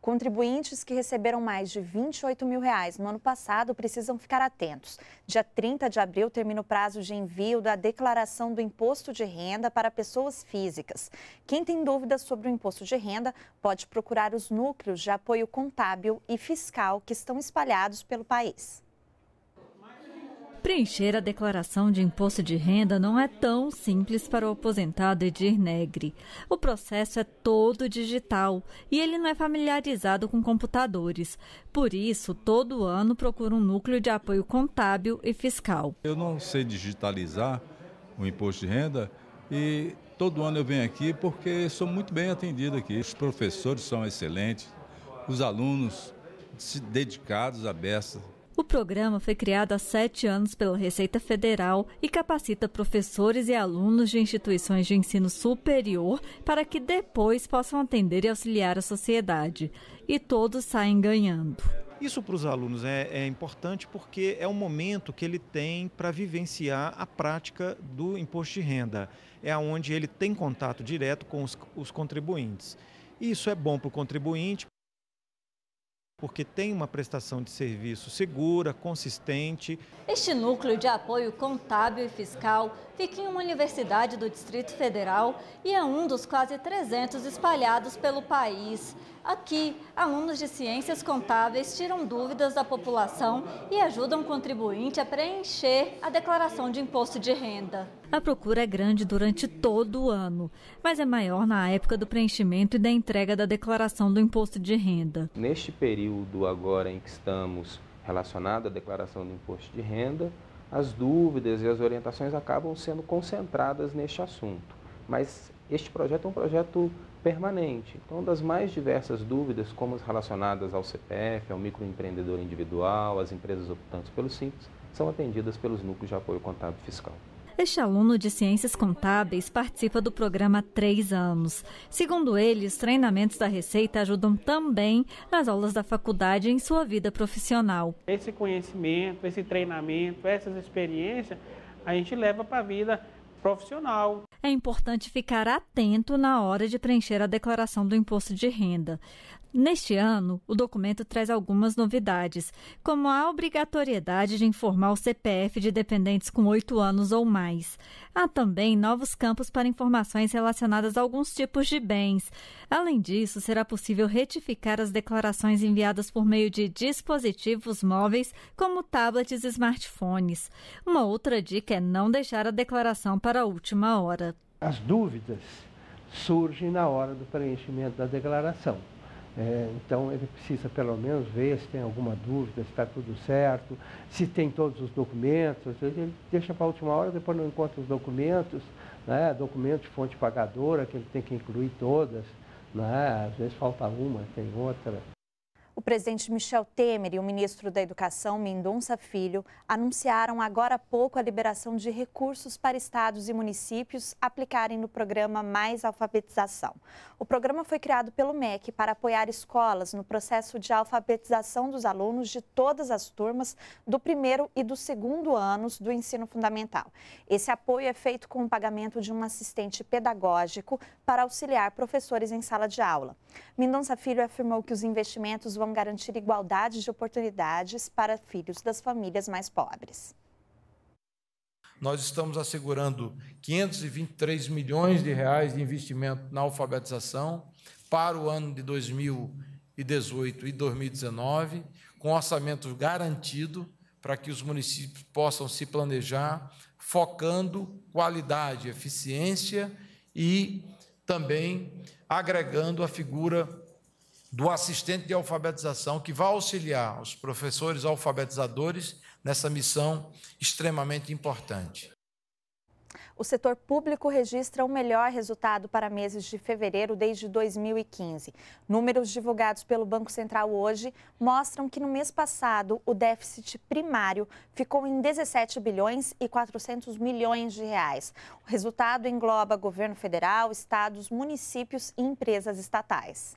Contribuintes que receberam mais de R$ 28 mil reais no ano passado precisam ficar atentos. Dia 30 de abril termina o prazo de envio da declaração do imposto de renda para pessoas físicas. Quem tem dúvidas sobre o imposto de renda pode procurar os núcleos de apoio contábil e fiscal que estão espalhados pelo país. Preencher a declaração de imposto de renda não é tão simples para o aposentado Edir Negre. O processo é todo digital e ele não é familiarizado com computadores. Por isso, todo ano procura um núcleo de apoio contábil e fiscal. Eu não sei digitalizar o imposto de renda e todo ano eu venho aqui porque sou muito bem atendido aqui. Os professores são excelentes, os alunos dedicados à beça o programa foi criado há sete anos pela Receita Federal e capacita professores e alunos de instituições de ensino superior para que depois possam atender e auxiliar a sociedade. E todos saem ganhando. Isso para os alunos é, é, importante porque é um momento que ele tem para vivenciar a prática do imposto de renda. É onde ele tem contato direto com os, os contribuintes. Isso é bom para o contribuinte porque tem uma prestação de serviço segura, consistente. Este núcleo de apoio contábil e fiscal fica em uma universidade do Distrito Federal e é um dos quase 300 espalhados pelo país. Aqui, alunos de ciências contábeis tiram dúvidas da população e ajudam o contribuinte a preencher a declaração de imposto de renda. A procura é grande durante todo o ano, mas é maior na época do preenchimento e da entrega da declaração do imposto de renda. Neste período agora em que estamos relacionado à declaração do imposto de renda, as dúvidas e as orientações acabam sendo concentradas neste assunto. Mas este projeto é um projeto permanente. Então, das mais diversas dúvidas, como as relacionadas ao CPF, ao microempreendedor individual, às empresas optantes pelo Simples, são atendidas pelos núcleos de apoio contábil fiscal. Este aluno de Ciências Contábeis participa do programa há três anos. Segundo ele, os treinamentos da Receita ajudam também nas aulas da faculdade e em sua vida profissional. Esse conhecimento, esse treinamento, essas experiências, a gente leva para a vida profissional. É importante ficar atento na hora de preencher a declaração do imposto de renda. Neste ano, o documento traz algumas novidades, como a obrigatoriedade de informar o CPF de dependentes com oito anos ou mais. Há também novos campos para informações relacionadas a alguns tipos de bens. Além disso, será possível retificar as declarações enviadas por meio de dispositivos móveis, como tablets e smartphones. Uma outra dica é não deixar a declaração para para a última hora. As dúvidas surgem na hora do preenchimento da declaração. É, então ele precisa pelo menos ver se tem alguma dúvida, se está tudo certo, se tem todos os documentos. Ele deixa para a última hora, depois não encontra os documentos, né? documento de fonte pagadora, que ele tem que incluir todas. Né? Às vezes falta uma, tem outra. O presidente Michel Temer e o ministro da Educação, Mendonça Filho, anunciaram agora há pouco a liberação de recursos para estados e municípios aplicarem no programa Mais Alfabetização. O programa foi criado pelo MEC para apoiar escolas no processo de alfabetização dos alunos de todas as turmas do primeiro e do segundo anos do ensino fundamental. Esse apoio é feito com o pagamento de um assistente pedagógico para auxiliar professores em sala de aula. Mendonça Filho afirmou que os investimentos vão garantir igualdade de oportunidades para filhos das famílias mais pobres. Nós estamos assegurando 523 milhões de reais de investimento na alfabetização para o ano de 2018 e 2019, com orçamento garantido para que os municípios possam se planejar, focando qualidade, eficiência e também agregando a figura do assistente de alfabetização que vai auxiliar os professores alfabetizadores nessa missão extremamente importante. O setor público registra o melhor resultado para meses de fevereiro desde 2015. Números divulgados pelo Banco Central hoje mostram que no mês passado o déficit primário ficou em 17 bilhões e 400 milhões de reais. O resultado engloba governo federal, estados, municípios e empresas estatais.